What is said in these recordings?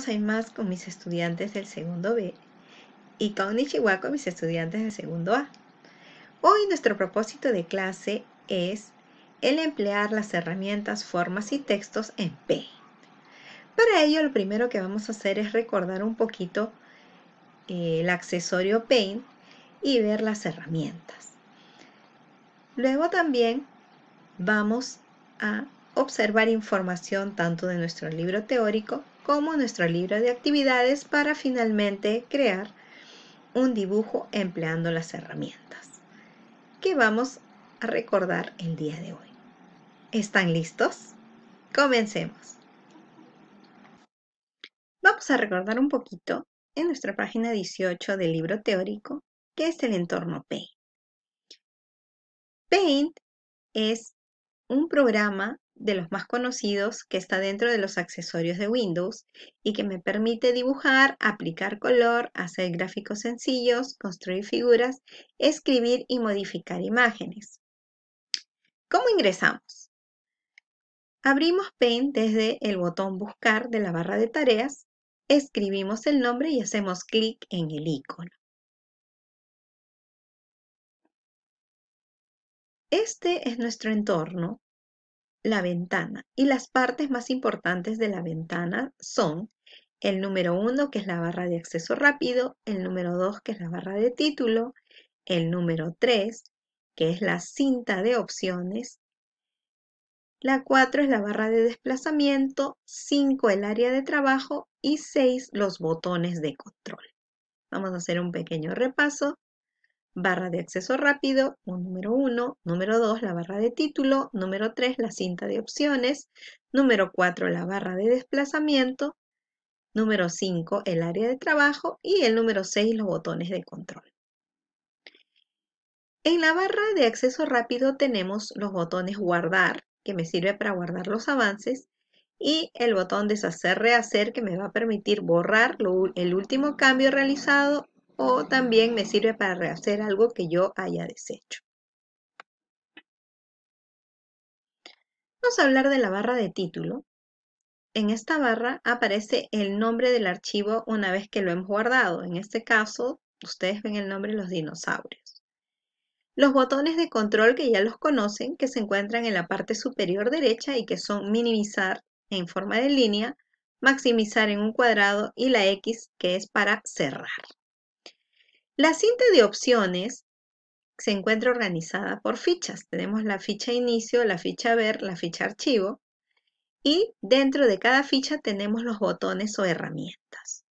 soy más con mis estudiantes del segundo B y Konnichiwa con mis estudiantes del segundo A. Hoy nuestro propósito de clase es el emplear las herramientas, formas y textos en P. Para ello lo primero que vamos a hacer es recordar un poquito eh, el accesorio Paint y ver las herramientas. Luego también vamos a observar información tanto de nuestro libro teórico como nuestro libro de actividades para finalmente crear un dibujo empleando las herramientas que vamos a recordar el día de hoy. ¿Están listos? Comencemos. Vamos a recordar un poquito en nuestra página 18 del libro teórico que es el entorno Paint. Paint es un programa de los más conocidos que está dentro de los accesorios de Windows y que me permite dibujar, aplicar color, hacer gráficos sencillos, construir figuras, escribir y modificar imágenes. ¿Cómo ingresamos? Abrimos Paint desde el botón Buscar de la barra de tareas, escribimos el nombre y hacemos clic en el icono. Este es nuestro entorno la ventana. Y las partes más importantes de la ventana son el número 1, que es la barra de acceso rápido, el número 2, que es la barra de título, el número 3, que es la cinta de opciones, la 4 es la barra de desplazamiento, 5 el área de trabajo y 6 los botones de control. Vamos a hacer un pequeño repaso barra de acceso rápido, un número 1, número 2, la barra de título, número 3, la cinta de opciones, número 4, la barra de desplazamiento, número 5, el área de trabajo y el número 6, los botones de control. En la barra de acceso rápido tenemos los botones guardar, que me sirve para guardar los avances, y el botón deshacer, rehacer, que me va a permitir borrar el último cambio realizado o también me sirve para rehacer algo que yo haya deshecho. Vamos a hablar de la barra de título. En esta barra aparece el nombre del archivo una vez que lo hemos guardado. En este caso, ustedes ven el nombre de los dinosaurios. Los botones de control que ya los conocen, que se encuentran en la parte superior derecha y que son minimizar en forma de línea, maximizar en un cuadrado y la X que es para cerrar. La cinta de opciones se encuentra organizada por fichas. Tenemos la ficha inicio, la ficha ver, la ficha archivo y dentro de cada ficha tenemos los botones o herramientas.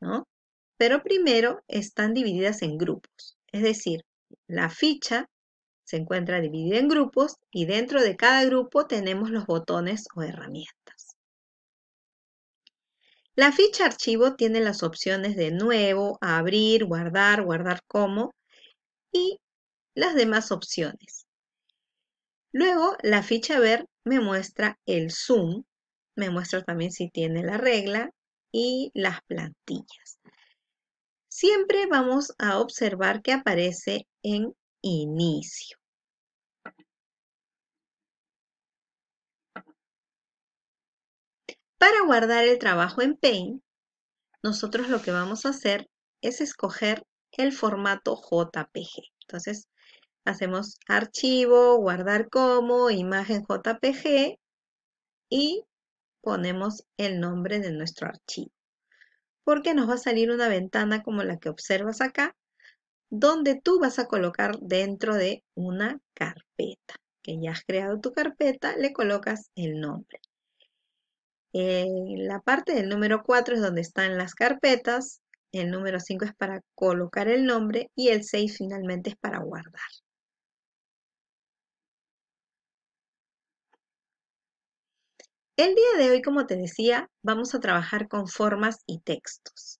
¿no? Pero primero están divididas en grupos, es decir, la ficha se encuentra dividida en grupos y dentro de cada grupo tenemos los botones o herramientas. La ficha archivo tiene las opciones de nuevo, abrir, guardar, guardar como y las demás opciones. Luego la ficha ver me muestra el zoom, me muestra también si tiene la regla y las plantillas. Siempre vamos a observar que aparece en inicio. Para guardar el trabajo en Paint, nosotros lo que vamos a hacer es escoger el formato JPG. Entonces, hacemos archivo, guardar como, imagen JPG y ponemos el nombre de nuestro archivo. Porque nos va a salir una ventana como la que observas acá, donde tú vas a colocar dentro de una carpeta. Que ya has creado tu carpeta, le colocas el nombre. Eh, la parte del número 4 es donde están las carpetas, el número 5 es para colocar el nombre y el 6 finalmente es para guardar. El día de hoy, como te decía, vamos a trabajar con formas y textos.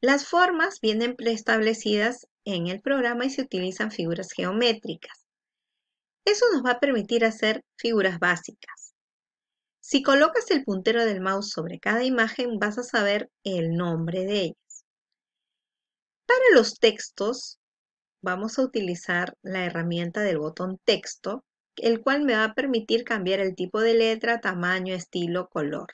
Las formas vienen preestablecidas en el programa y se utilizan figuras geométricas. Eso nos va a permitir hacer figuras básicas. Si colocas el puntero del mouse sobre cada imagen, vas a saber el nombre de ellas. Para los textos, vamos a utilizar la herramienta del botón texto, el cual me va a permitir cambiar el tipo de letra, tamaño, estilo, color.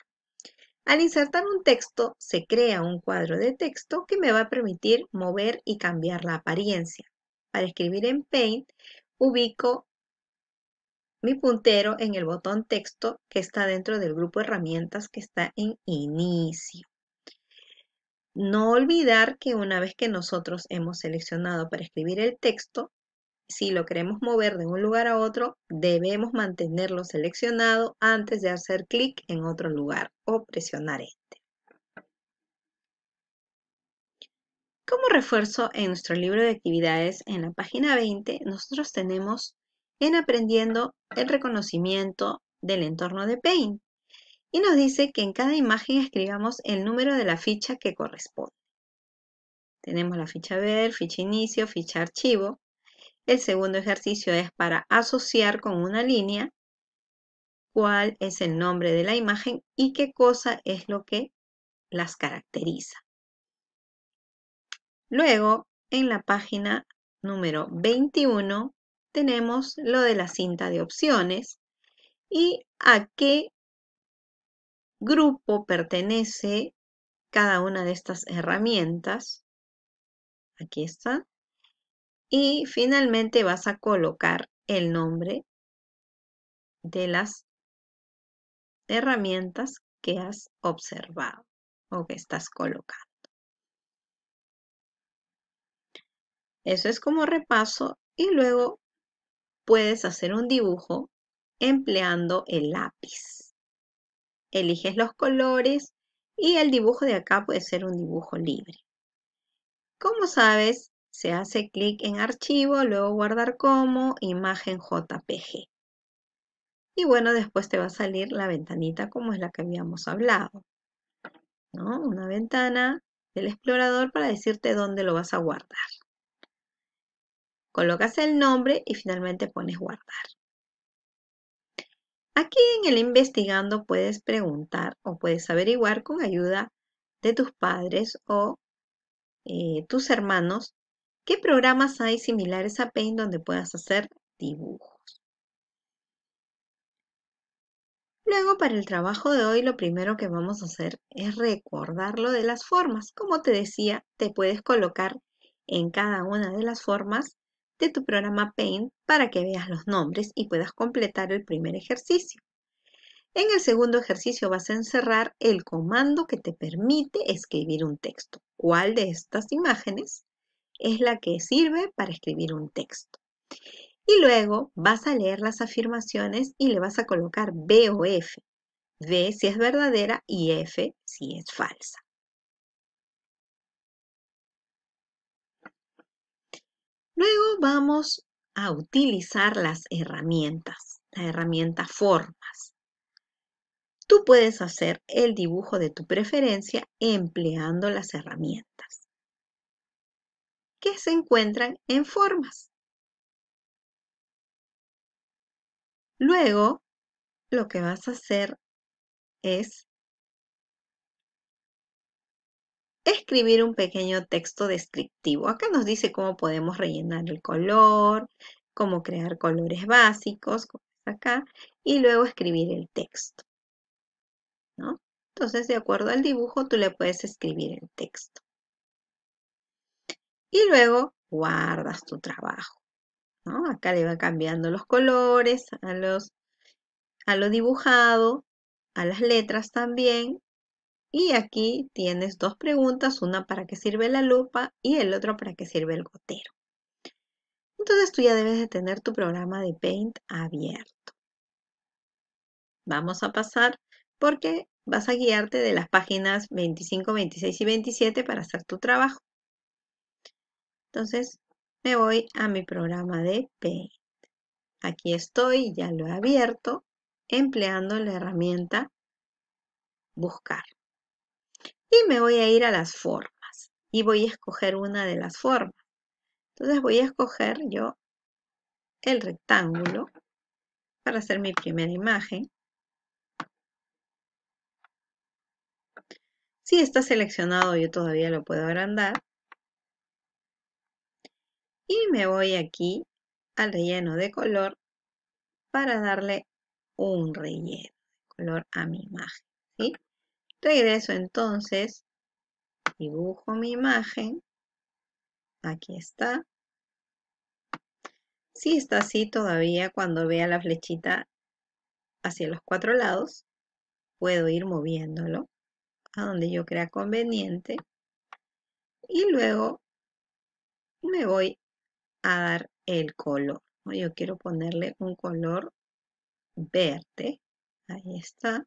Al insertar un texto, se crea un cuadro de texto que me va a permitir mover y cambiar la apariencia. Para escribir en Paint, ubico mi puntero en el botón texto que está dentro del grupo herramientas que está en inicio. No olvidar que una vez que nosotros hemos seleccionado para escribir el texto, si lo queremos mover de un lugar a otro, debemos mantenerlo seleccionado antes de hacer clic en otro lugar o presionar este. Como refuerzo en nuestro libro de actividades en la página 20, nosotros tenemos en aprendiendo el reconocimiento del entorno de Paint y nos dice que en cada imagen escribamos el número de la ficha que corresponde. Tenemos la ficha ver, ficha inicio, ficha archivo. El segundo ejercicio es para asociar con una línea cuál es el nombre de la imagen y qué cosa es lo que las caracteriza. Luego, en la página número 21, tenemos lo de la cinta de opciones y a qué grupo pertenece cada una de estas herramientas. Aquí está. Y finalmente vas a colocar el nombre de las herramientas que has observado o que estás colocando. Eso es como repaso y luego puedes hacer un dibujo empleando el lápiz. Eliges los colores y el dibujo de acá puede ser un dibujo libre. Como sabes, se hace clic en archivo, luego guardar como imagen JPG. Y bueno, después te va a salir la ventanita como es la que habíamos hablado. ¿no? Una ventana del explorador para decirte dónde lo vas a guardar colocas el nombre y finalmente pones guardar. Aquí en el investigando puedes preguntar o puedes averiguar con ayuda de tus padres o eh, tus hermanos qué programas hay similares a Paint donde puedas hacer dibujos. Luego para el trabajo de hoy lo primero que vamos a hacer es recordar de las formas. Como te decía, te puedes colocar en cada una de las formas de tu programa Paint para que veas los nombres y puedas completar el primer ejercicio. En el segundo ejercicio vas a encerrar el comando que te permite escribir un texto. ¿Cuál de estas imágenes es la que sirve para escribir un texto? Y luego vas a leer las afirmaciones y le vas a colocar B o F. B si es verdadera y F si es falsa. Luego vamos a utilizar las herramientas, la herramienta formas. Tú puedes hacer el dibujo de tu preferencia empleando las herramientas que se encuentran en formas. Luego, lo que vas a hacer es escribir un pequeño texto descriptivo. Acá nos dice cómo podemos rellenar el color, cómo crear colores básicos, como acá, y luego escribir el texto. Entonces, de acuerdo al dibujo, tú le puedes escribir el texto. Y luego guardas tu trabajo. Acá le va cambiando los colores a, los, a lo dibujado, a las letras también, y aquí tienes dos preguntas, una para qué sirve la lupa y el otro para qué sirve el gotero. Entonces tú ya debes de tener tu programa de Paint abierto. Vamos a pasar porque vas a guiarte de las páginas 25, 26 y 27 para hacer tu trabajo. Entonces me voy a mi programa de Paint. Aquí estoy, ya lo he abierto, empleando la herramienta Buscar. Y me voy a ir a las formas. Y voy a escoger una de las formas. Entonces voy a escoger yo el rectángulo para hacer mi primera imagen. Si está seleccionado yo todavía lo puedo agrandar. Y me voy aquí al relleno de color para darle un relleno de color a mi imagen. Regreso entonces, dibujo mi imagen, aquí está. Si está así todavía, cuando vea la flechita hacia los cuatro lados, puedo ir moviéndolo a donde yo crea conveniente y luego me voy a dar el color. Yo quiero ponerle un color verde, ahí está.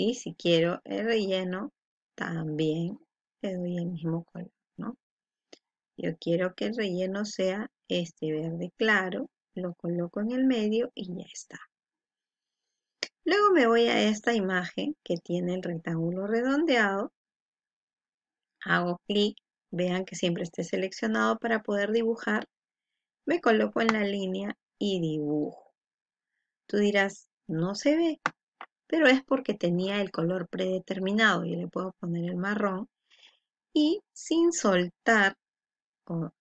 Y si quiero el relleno, también le doy el mismo color, ¿no? Yo quiero que el relleno sea este verde claro, lo coloco en el medio y ya está. Luego me voy a esta imagen que tiene el rectángulo redondeado. Hago clic, vean que siempre esté seleccionado para poder dibujar. Me coloco en la línea y dibujo. Tú dirás, no se ve pero es porque tenía el color predeterminado. y le puedo poner el marrón y sin soltar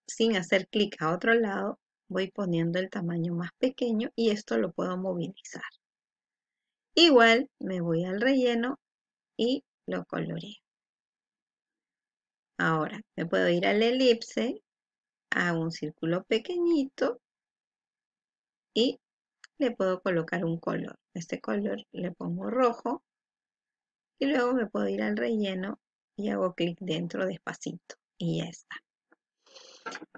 sin hacer clic a otro lado, voy poniendo el tamaño más pequeño y esto lo puedo movilizar. Igual me voy al relleno y lo coloreo. Ahora me puedo ir al elipse, a un círculo pequeñito y le puedo colocar un color. Este color le pongo rojo y luego me puedo ir al relleno y hago clic dentro despacito y ya está.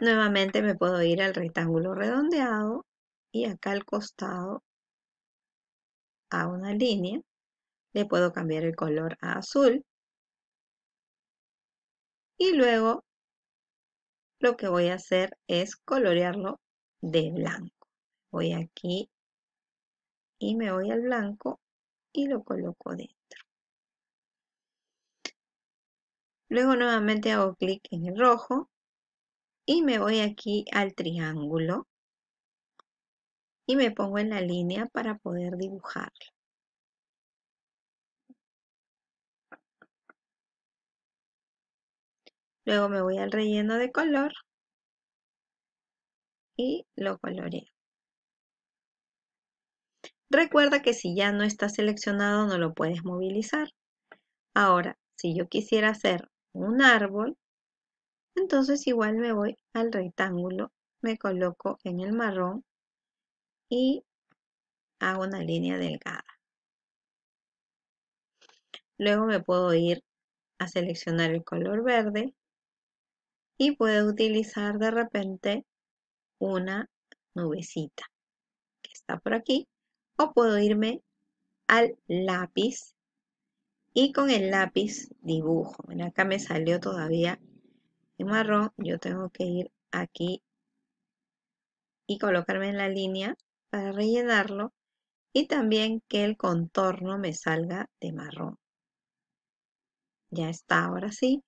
Nuevamente me puedo ir al rectángulo redondeado y acá al costado a una línea. Le puedo cambiar el color a azul. Y luego lo que voy a hacer es colorearlo de blanco. Voy aquí y me voy al blanco y lo coloco dentro. Luego nuevamente hago clic en el rojo y me voy aquí al triángulo y me pongo en la línea para poder dibujarlo. Luego me voy al relleno de color y lo coloreo. Recuerda que si ya no está seleccionado no lo puedes movilizar. Ahora, si yo quisiera hacer un árbol, entonces igual me voy al rectángulo, me coloco en el marrón y hago una línea delgada. Luego me puedo ir a seleccionar el color verde y puedo utilizar de repente una nubecita que está por aquí o puedo irme al lápiz y con el lápiz dibujo. acá me salió todavía de marrón. Yo tengo que ir aquí y colocarme en la línea para rellenarlo y también que el contorno me salga de marrón. Ya está, ahora sí.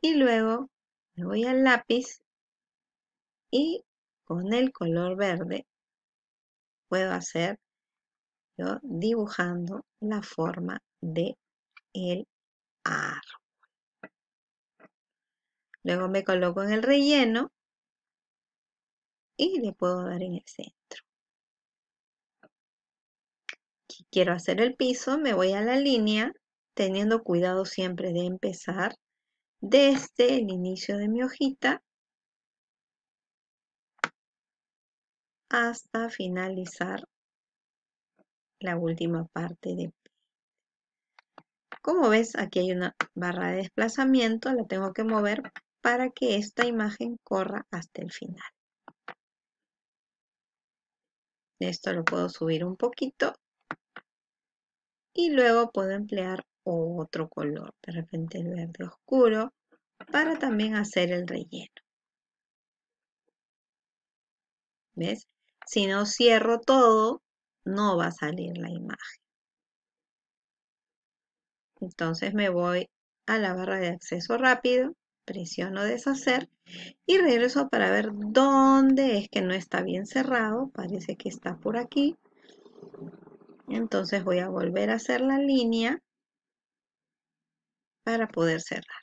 Y luego me voy al lápiz y con el color verde puedo hacer yo dibujando la forma de el árbol. Luego me coloco en el relleno y le puedo dar en el centro. Si quiero hacer el piso, me voy a la línea, teniendo cuidado siempre de empezar desde el inicio de mi hojita hasta finalizar la última parte de como ves, aquí hay una barra de desplazamiento, la tengo que mover para que esta imagen corra hasta el final. Esto lo puedo subir un poquito y luego puedo emplear otro color, de repente el verde oscuro, para también hacer el relleno. ¿Ves? Si no cierro todo, no va a salir la imagen. Entonces me voy a la barra de acceso rápido, presiono deshacer y regreso para ver dónde es que no está bien cerrado. Parece que está por aquí. Entonces voy a volver a hacer la línea para poder cerrar.